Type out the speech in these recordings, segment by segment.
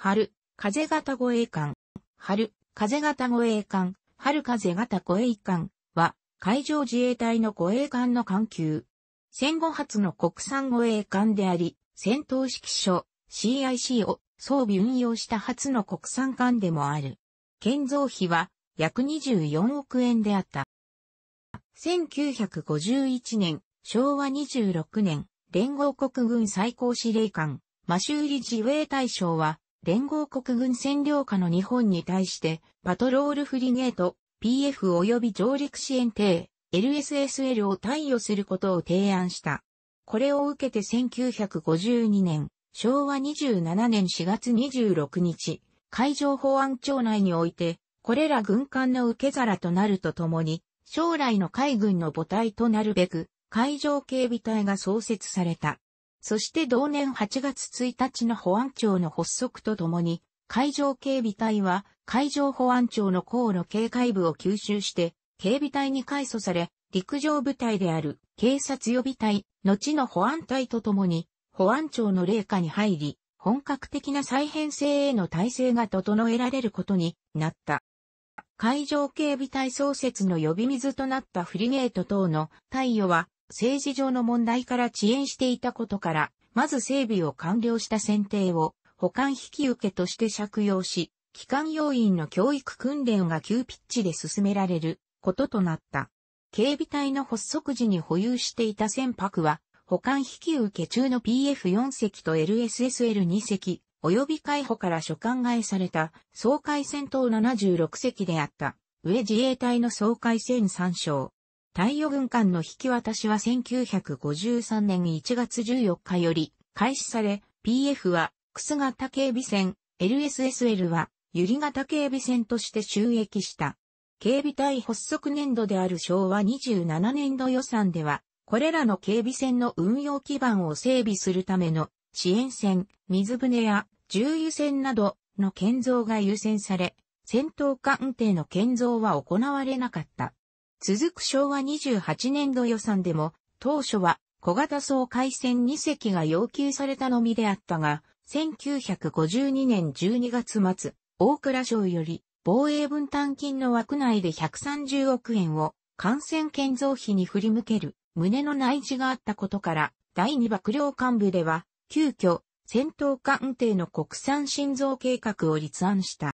春、風型護衛艦、春、風型護衛艦、春風型護衛艦は、海上自衛隊の護衛艦の艦級。戦後初の国産護衛艦であり、戦闘指揮所、CIC を装備運用した初の国産艦でもある。建造費は約24億円であった。1951年、昭和26年、連合国軍最高司令官、マシューリ自衛大将は、連合国軍占領下の日本に対して、パトロールフリゲート、PF 及び上陸支援艇、LSSL を貸与することを提案した。これを受けて1952年、昭和27年4月26日、海上保安庁内において、これら軍艦の受け皿となるとともに、将来の海軍の母体となるべく、海上警備隊が創設された。そして同年8月1日の保安庁の発足とともに、海上警備隊は海上保安庁の航路警戒部を吸収して、警備隊に改組され、陸上部隊である警察予備隊、後の保安隊とともに、保安庁の霊下に入り、本格的な再編成への体制が整えられることになった。海上警備隊創設の呼び水となったフリゲート等の貸与は政治上の問題から遅延していたことから、まず整備を完了した選定を保管引き受けとして借用し、機関要員の教育訓練が急ピッチで進められることとなった。警備隊の発足時に保有していた船舶は、保管引き受け中の PF4 隻と LSSL2 隻、及び海保から所管外された総海戦闘76隻であった。上自衛隊の総海戦3章、太陽軍艦の引き渡しは1953年1月14日より開始され、PF は、す型警備船、LSSL は、ゆり型警備船として収益した。警備隊発足年度である昭和27年度予算では、これらの警備船の運用基盤を整備するための支援船、水船や重油船などの建造が優先され、戦闘艦艇の建造は行われなかった。続く昭和28年度予算でも、当初は小型総海船2隻が要求されたのみであったが、1952年12月末、大倉省より防衛分担金の枠内で130億円を感染建造費に振り向ける旨の内示があったことから、第2幕僚幹部では、急遽、戦闘艦艇の国産新造計画を立案した。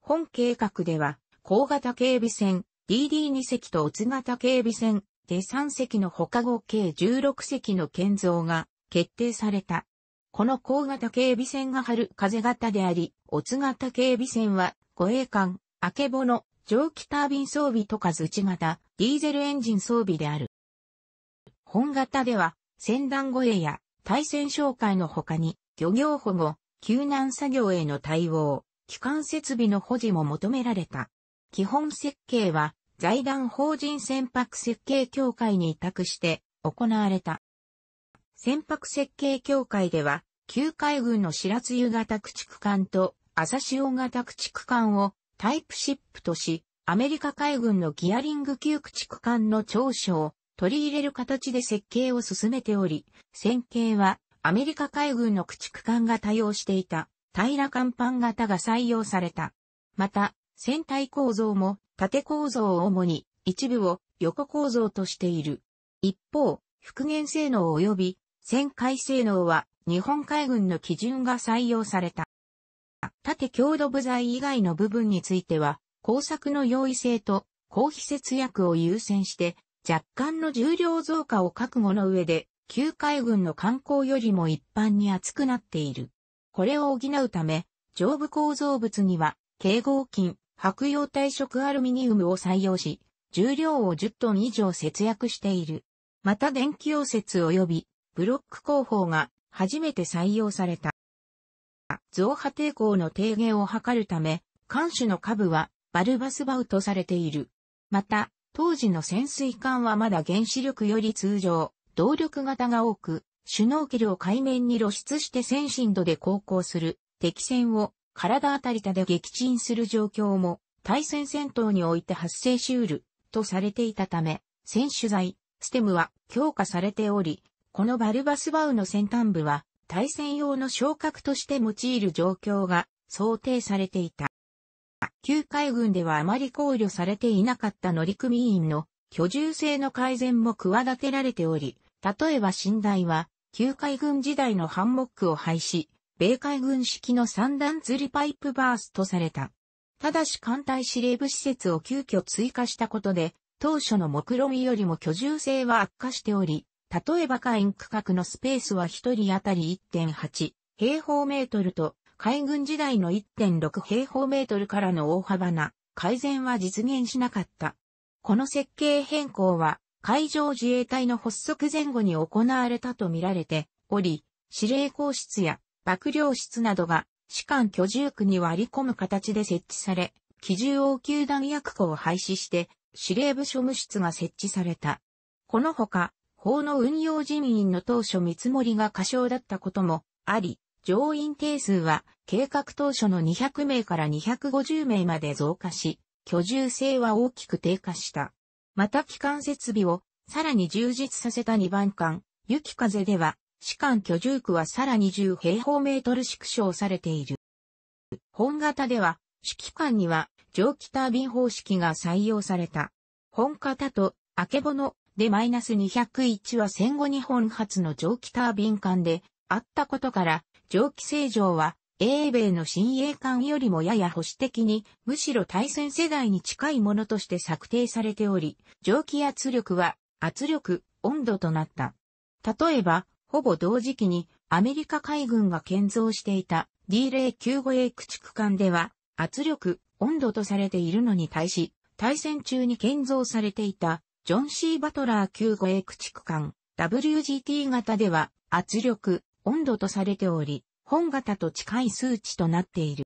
本計画では、高型警備船、DD2 隻と乙型警備船で3隻の他合計16隻の建造が決定された。この高型警備船が春風型であり、乙型警備船は護衛艦、あけぼの、蒸気タービン装備とかズチ型、ディーゼルエンジン装備である。本型では、船団護衛や対戦紹介の他に、漁業保護、救難作業への対応、機関設備の保持も求められた。基本設計は財団法人船舶設計協会に委託して行われた。船舶設計協会では、旧海軍の白津湯型駆逐艦と朝潮型駆逐艦をタイプシップとし、アメリカ海軍のギアリング級駆逐艦の長所を取り入れる形で設計を進めており、線形はアメリカ海軍の駆逐艦が多用していた平甲板型が採用された。また、船体構造も縦構造を主に一部を横構造としている。一方、復元性能及び旋回性能は日本海軍の基準が採用された。縦強度部材以外の部分については、工作の容易性と公費節約を優先して若干の重量増加を覚悟の上で、旧海軍の観光よりも一般に厚くなっている。これを補うため、上部構造物には、警合金、白用体色アルミニウムを採用し、重量を10トン以上節約している。また電気溶接及びブロック工法が初めて採用された。増波抵抗の低減を図るため、艦首の下部はバルバスバウとされている。また、当時の潜水艦はまだ原子力より通常、動力型が多く、シュノーケルを海面に露出して先進度で航行する敵船を体当たりたで撃沈する状況も対戦戦闘において発生しうるとされていたため、選手材、ステムは強化されており、このバルバスバウの先端部は対戦用の昇格として用いる状況が想定されていた。旧海軍ではあまり考慮されていなかった乗組員の居住性の改善も企てられており、例えば寝台は、旧海軍時代のハンモックを廃止、米海軍式の三段釣りパイプバーストされた。ただし艦隊司令部施設を急遽追加したことで、当初の目論見よりも居住性は悪化しており、例えば海員区画のスペースは1人当たり1.8平方メートルと、海軍時代の1.6平方メートルからの大幅な改善は実現しなかった。この設計変更は、海上自衛隊の発足前後に行われたとみられており、司令公室や幕僚室などが士官居住区に割り込む形で設置され、機銃応急弾薬庫を廃止して司令部庶務室が設置された。このほか、法の運用人員の当初見積もりが過小だったこともあり、乗員定数は計画当初の200名から250名まで増加し、居住性は大きく低下した。また機関設備をさらに充実させた2番艦、雪風では士間居住区はさらに10平方メートル縮小されている。本型では、指揮官には蒸気タービン方式が採用された。本型と、あけぼのでマイナス201は戦後日本初の蒸気タービン艦であったことから、蒸気正常は英米の新鋭艦よりもやや保守的に、むしろ対戦世代に近いものとして策定されており、蒸気圧力は圧力、温度となった。例えば、ほぼ同時期にアメリカ海軍が建造していた D095A 駆逐艦では圧力、温度とされているのに対し、対戦中に建造されていたジョン・ C・ バトラー 95A 駆逐艦 WGT 型では圧力、温度とされており、本型と近い数値となっている。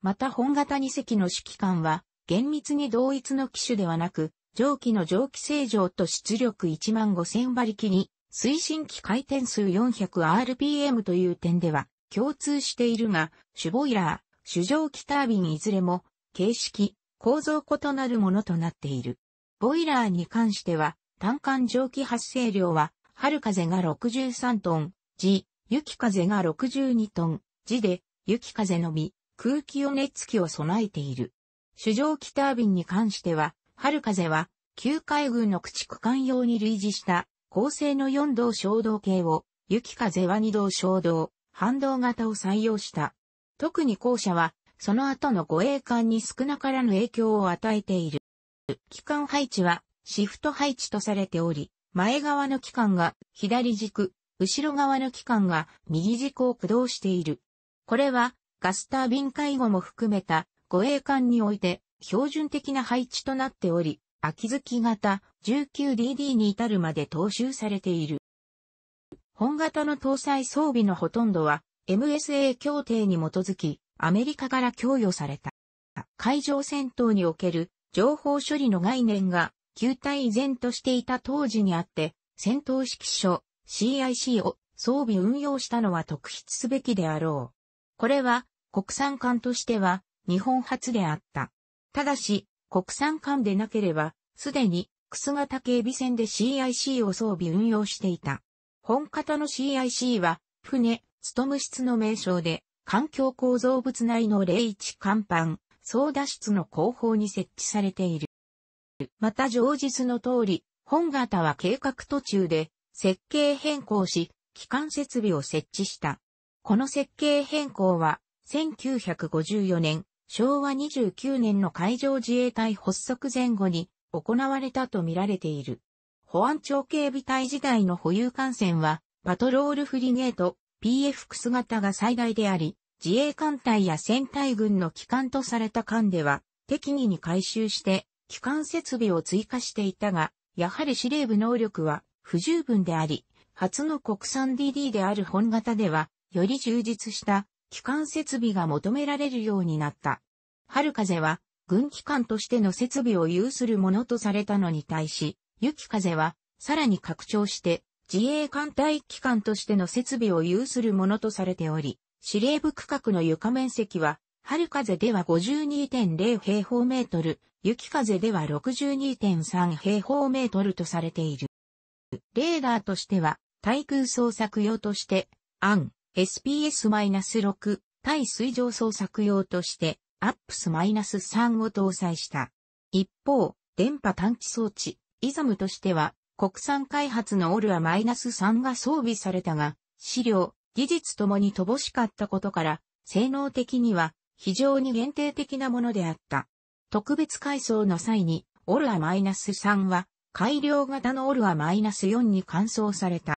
また本型2隻の指揮官は厳密に同一の機種ではなく、蒸気の蒸気正常と出力1万5000馬力に推進機回転数 400rpm という点では共通しているが、主ボイラー、主蒸気タービンいずれも形式、構造異なるものとなっている。ボイラーに関しては、単管蒸気発生量は、春風が63トン、時、雪風が62トン、時で、雪風のみ、空気予熱気を備えている。主蒸気タービンに関しては、春風は、旧海軍の駆逐艦用に類似した構成の4道衝動計を、雪風は2道衝動、反動型を採用した。特に後者は、その後の護衛艦に少なからぬ影響を与えている。機関配置は、シフト配置とされており、前側の機関が左軸、後ろ側の機関が右軸を駆動している。これは、ガスタービン介護も含めた護衛艦において標準的な配置となっており、秋月型 19DD に至るまで踏襲されている。本型の搭載装備のほとんどは MSA 協定に基づきアメリカから供与された。海上戦闘における情報処理の概念が旧体依然としていた当時にあって、戦闘指揮所 CIC を装備運用したのは特筆すべきであろう。これは国産艦としては日本初であった。ただし、国産艦でなければ、すでに、楠型警備船で CIC を装備運用していた。本型の CIC は、船、ストム室の名称で、環境構造物内の01甲板、操舵室の後方に設置されている。また上述の通り、本型は計画途中で、設計変更し、機関設備を設置した。この設計変更は、1954年昭和29年の海上自衛隊発足前後に行われたと見られている。保安庁警備隊時代の保有艦船は、パトロールフリゲート、PF クス型が最大であり、自衛艦隊や戦隊軍の機関とされた艦では、適宜に回収して、機関設備を追加していたが、やはり司令部能力は不十分であり、初の国産 DD である本型では、より充実した機関設備が求められるようになった。春風は、軍機関としての設備を有するものとされたのに対し、雪風は、さらに拡張して、自衛艦隊機関としての設備を有するものとされており、司令部区画の床面積は、春風では52.0平方メートル、雪風では62.3平方メートルとされている。レーダーとしては、対空捜索用として、アン、SPS-6 対水上捜索用として APS-3 を搭載した。一方、電波探知装置、イザムとしては、国産開発のオルア -3 が装備されたが、資料、技術ともに乏しかったことから、性能的には非常に限定的なものであった。特別改装の際に、オルア -3 は改良型のオルア -4 に換装された。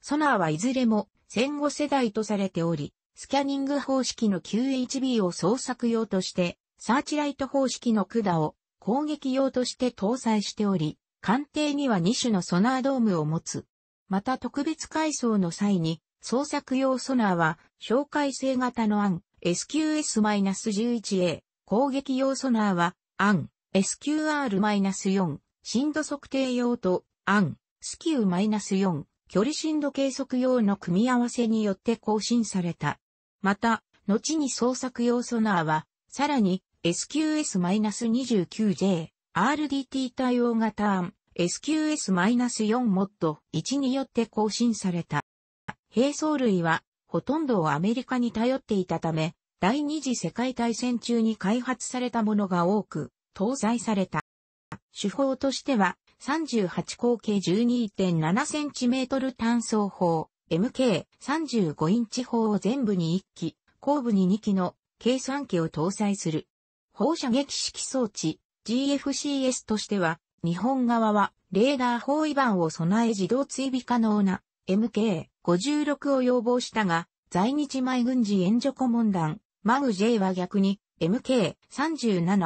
ソナーはいずれも戦後世代とされており、スキャニング方式の QHB を捜索用として、サーチライト方式の管を攻撃用として搭載しており、艦艇には2種のソナードームを持つ。また特別改装の際に、捜索用ソナーは、紹介性型の案 SQS-11A、攻撃用ソナーは、案 SQR-4、深度測定用と、案スキュー -4、距離深度計測用の組み合わせによって更新された。また、後に捜索用ソナーは、さらに SQS-29J、RDT 対応型アン、SQS-4 モッド1によって更新された。兵装類は、ほとんどをアメリカに頼っていたため、第二次世界大戦中に開発されたものが多く、搭載された。手法としては、38口径 12.7cm 単装砲、MK35 インチ砲を全部に1機、後部に2機の計算機を搭載する。放射撃式装置 GFCS としては、日本側はレーダー包囲板を備え自動追尾可能な MK56 を要望したが、在日米軍事援助顧問団、マグ J は逆に MK37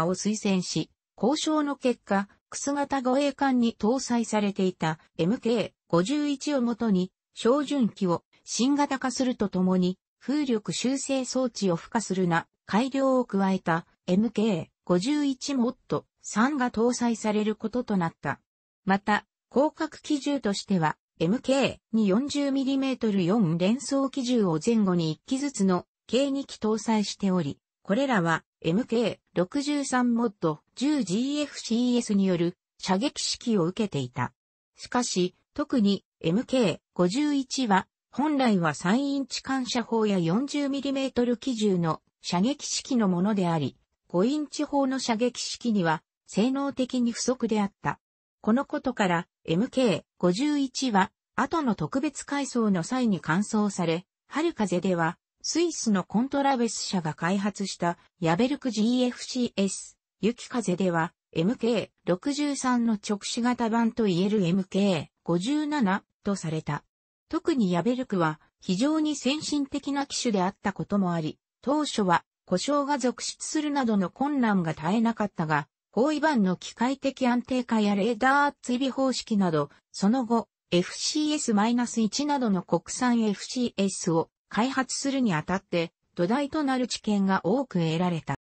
を推薦し、交渉の結果、X 型護衛艦に搭載されていた MK51 をもとに照準器を新型化するとともに風力修正装置を付加するな改良を加えた MK51 モッド3が搭載されることとなった。また、広角機銃としては MK に 40mm4 連装機銃を前後に1機ずつの計2機搭載しており、これらは MK63 モッド 10GFCS による射撃式を受けていた。しかし、特に MK51 は本来は3インチ感射砲や 40mm 機銃の射撃式のものであり、5インチ砲の射撃式には性能的に不足であった。このことから MK51 は後の特別改装の際に乾燥され、春風ではスイスのコントラベス社が開発したヤベルク GFCS 雪風では MK63 の直視型版といえる MK57 とされた。特にヤベルクは非常に先進的な機種であったこともあり、当初は故障が続出するなどの困難が絶えなかったが、合意版の機械的安定化やレーダー追尾方式など、その後 FCS-1 などの国産 FCS を開発するにあたって、土台となる知見が多く得られた。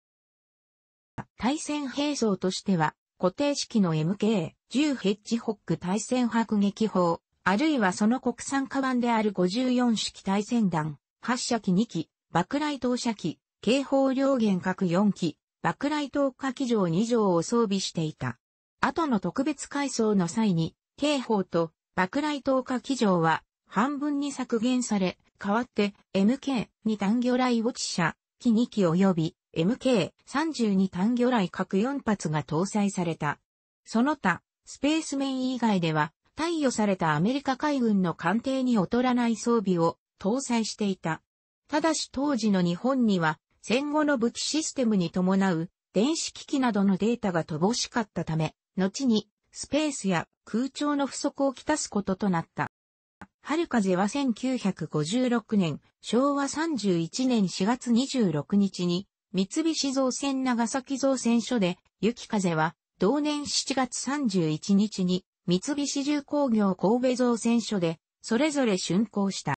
対戦兵装としては、固定式の MK、10ヘッジホック対戦迫撃砲、あるいはその国産カバンである54式対戦弾、発射機2機、爆雷投射機、警報量原各4機、爆雷投下機場2乗を装備していた。後の特別改装の際に、警報と爆雷投下機場は半分に削減され、代わって MK に単魚雷落ち車、機2機及び MK32 単魚雷各4発が搭載された。その他、スペースメイン以外では、貸与されたアメリカ海軍の艦艇に劣らない装備を搭載していた。ただし当時の日本には、戦後の武器システムに伴う電子機器などのデータが乏しかったため、後にスペースや空調の不足をきたすこととなった。春風は1956年、昭和31年4月26日に、三菱造船長崎造船所で、雪風は、同年7月31日に、三菱重工業神戸造船所で、それぞれ竣工した。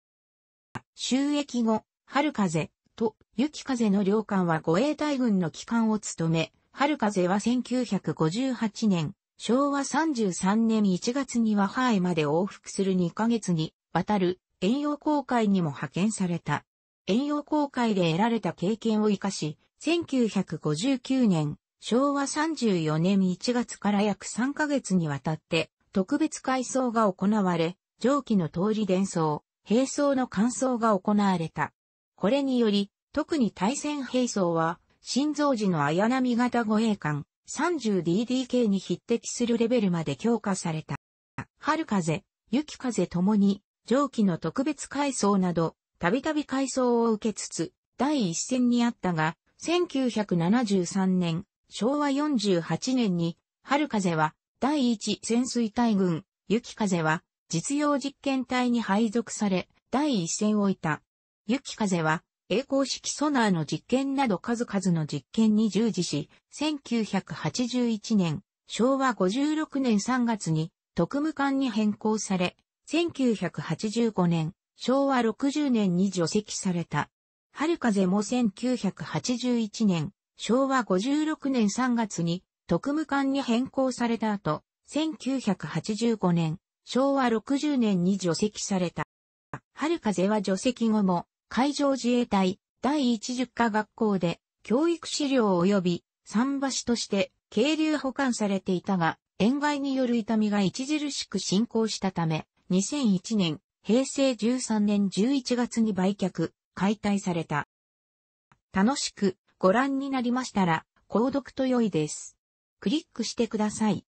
収益後、春風と雪風の両艦は護衛隊軍の機関を務め、春風は1958年昭和33年1月にはハエまで往復する2ヶ月にわたる遠洋航海にも派遣された。遠洋航海で得られた経験を活かし、1959年、昭和34年1月から約3ヶ月にわたって特別改装が行われ、蒸気の通り伝送、並走の乾燥が行われた。これにより、特に対戦並走は、新造時の綾波型護衛艦、30DDK に匹敵するレベルまで強化された。春風、雪風ともに、蒸気の特別階層など、たびたび階層を受けつつ、第一線にあったが、1973年、昭和48年に、春風は第一潜水隊軍、雪風は実用実験隊に配属され、第一線を置いた。雪風は栄光式ソナーの実験など数々の実験に従事し、1981年、昭和56年3月に特務官に変更され、1985年、昭和60年に除籍された。春風も1981年、昭和56年3月に特務官に変更された後、1985年、昭和60年に除籍された。春風は除籍後も海上自衛隊第一十課学校で教育資料及び桟橋として渓流保管されていたが、塩害による痛みが著しく進行したため、2001年、平成13年11月に売却、解体された。楽しくご覧になりましたら、購読と良いです。クリックしてください。